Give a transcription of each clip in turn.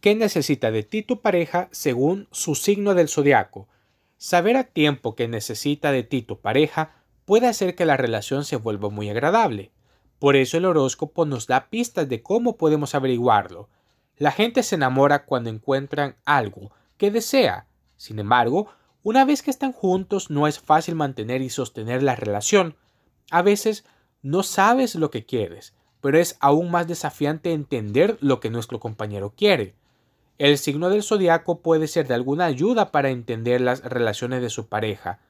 ¿Qué necesita de ti tu pareja según su signo del zodiaco? Saber a tiempo que necesita de ti tu pareja puede hacer que la relación se vuelva muy agradable. Por eso el horóscopo nos da pistas de cómo podemos averiguarlo. La gente se enamora cuando encuentran algo que desea. Sin embargo, una vez que están juntos no es fácil mantener y sostener la relación. A veces no sabes lo que quieres, pero es aún más desafiante entender lo que nuestro compañero quiere. El signo del zodiaco puede ser de alguna ayuda para entender las relaciones de su pareja.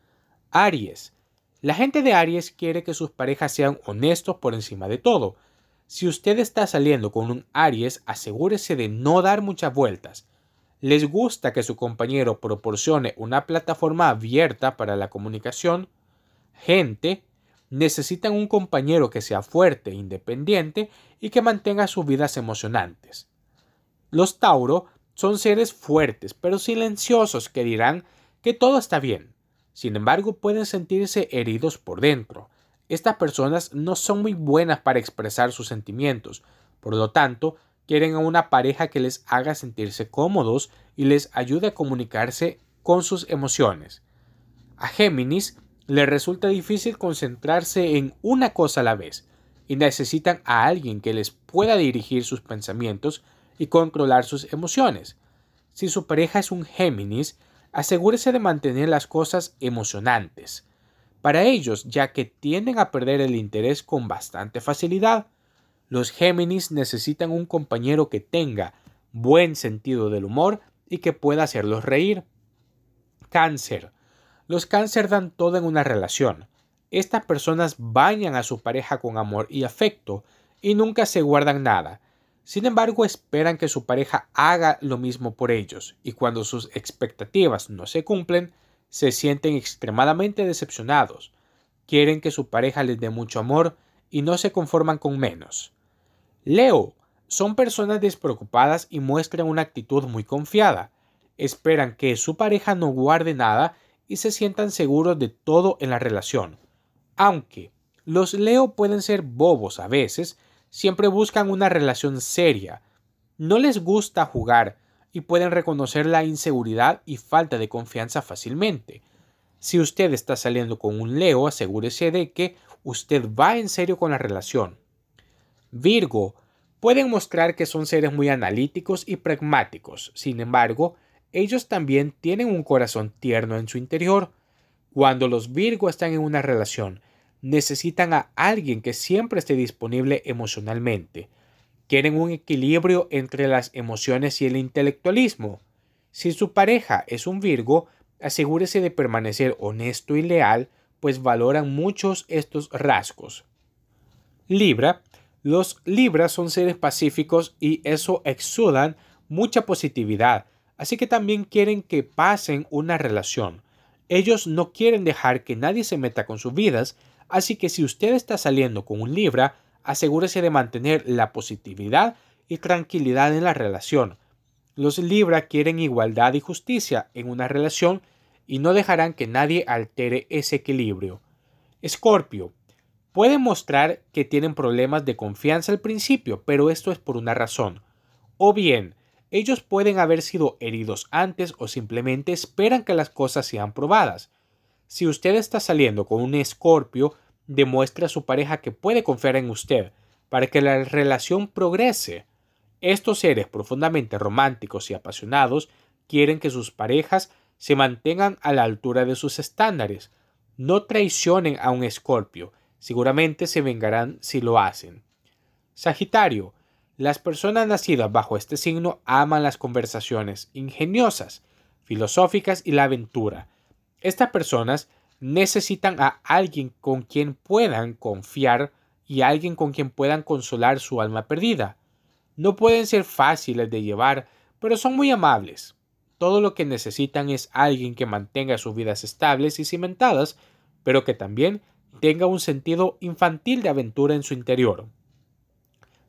Aries. La gente de Aries quiere que sus parejas sean honestos por encima de todo. Si usted está saliendo con un Aries, asegúrese de no dar muchas vueltas les gusta que su compañero proporcione una plataforma abierta para la comunicación, gente, necesitan un compañero que sea fuerte, e independiente y que mantenga sus vidas emocionantes. Los Tauro son seres fuertes pero silenciosos que dirán que todo está bien. Sin embargo, pueden sentirse heridos por dentro. Estas personas no son muy buenas para expresar sus sentimientos, por lo tanto, Quieren a una pareja que les haga sentirse cómodos y les ayude a comunicarse con sus emociones. A Géminis les resulta difícil concentrarse en una cosa a la vez y necesitan a alguien que les pueda dirigir sus pensamientos y controlar sus emociones. Si su pareja es un Géminis, asegúrese de mantener las cosas emocionantes para ellos, ya que tienden a perder el interés con bastante facilidad. Los Géminis necesitan un compañero que tenga buen sentido del humor y que pueda hacerlos reír. Cáncer. Los cáncer dan todo en una relación. Estas personas bañan a su pareja con amor y afecto y nunca se guardan nada. Sin embargo, esperan que su pareja haga lo mismo por ellos y cuando sus expectativas no se cumplen, se sienten extremadamente decepcionados. Quieren que su pareja les dé mucho amor y no se conforman con menos. Leo, son personas despreocupadas y muestran una actitud muy confiada. Esperan que su pareja no guarde nada y se sientan seguros de todo en la relación. Aunque los Leo pueden ser bobos a veces, siempre buscan una relación seria. No les gusta jugar y pueden reconocer la inseguridad y falta de confianza fácilmente. Si usted está saliendo con un Leo, asegúrese de que usted va en serio con la relación. Virgo, pueden mostrar que son seres muy analíticos y pragmáticos, sin embargo, ellos también tienen un corazón tierno en su interior. Cuando los Virgo están en una relación, necesitan a alguien que siempre esté disponible emocionalmente. Quieren un equilibrio entre las emociones y el intelectualismo. Si su pareja es un Virgo, asegúrese de permanecer honesto y leal, pues valoran muchos estos rasgos. Libra, los Libras son seres pacíficos y eso exudan mucha positividad, así que también quieren que pasen una relación. Ellos no quieren dejar que nadie se meta con sus vidas, así que si usted está saliendo con un Libra, asegúrese de mantener la positividad y tranquilidad en la relación. Los Libra quieren igualdad y justicia en una relación y no dejarán que nadie altere ese equilibrio. Escorpio. Pueden mostrar que tienen problemas de confianza al principio, pero esto es por una razón. O bien, ellos pueden haber sido heridos antes o simplemente esperan que las cosas sean probadas. Si usted está saliendo con un escorpio, demuestre a su pareja que puede confiar en usted para que la relación progrese. Estos seres profundamente románticos y apasionados quieren que sus parejas se mantengan a la altura de sus estándares. No traicionen a un escorpio, Seguramente se vengarán si lo hacen. Sagitario. Las personas nacidas bajo este signo aman las conversaciones ingeniosas, filosóficas y la aventura. Estas personas necesitan a alguien con quien puedan confiar y alguien con quien puedan consolar su alma perdida. No pueden ser fáciles de llevar, pero son muy amables. Todo lo que necesitan es alguien que mantenga sus vidas estables y cimentadas, pero que también tenga un sentido infantil de aventura en su interior.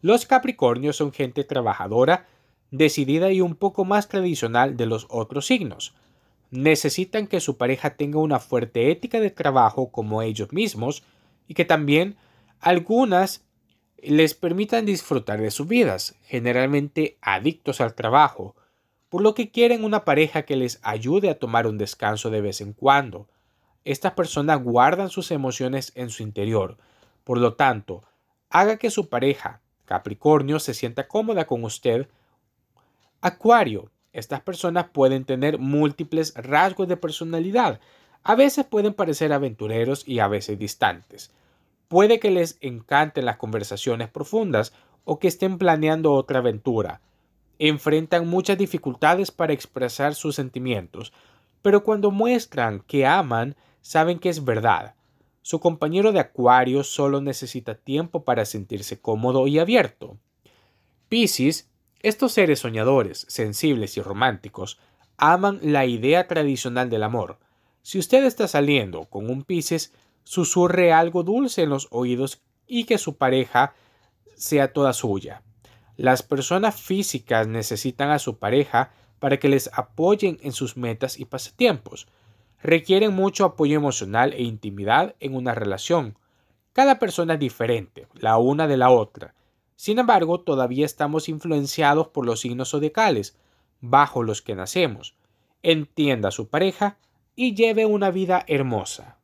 Los Capricornios son gente trabajadora, decidida y un poco más tradicional de los otros signos. Necesitan que su pareja tenga una fuerte ética de trabajo como ellos mismos y que también algunas les permitan disfrutar de sus vidas, generalmente adictos al trabajo, por lo que quieren una pareja que les ayude a tomar un descanso de vez en cuando, estas personas guardan sus emociones en su interior. Por lo tanto, haga que su pareja, Capricornio, se sienta cómoda con usted. Acuario, estas personas pueden tener múltiples rasgos de personalidad. A veces pueden parecer aventureros y a veces distantes. Puede que les encanten las conversaciones profundas o que estén planeando otra aventura. Enfrentan muchas dificultades para expresar sus sentimientos, pero cuando muestran que aman, saben que es verdad. Su compañero de Acuario solo necesita tiempo para sentirse cómodo y abierto. Piscis, estos seres soñadores, sensibles y románticos, aman la idea tradicional del amor. Si usted está saliendo con un Piscis, susurre algo dulce en los oídos y que su pareja sea toda suya. Las personas físicas necesitan a su pareja para que les apoyen en sus metas y pasatiempos requieren mucho apoyo emocional e intimidad en una relación. Cada persona es diferente, la una de la otra. Sin embargo, todavía estamos influenciados por los signos zodiacales, bajo los que nacemos. Entienda a su pareja y lleve una vida hermosa.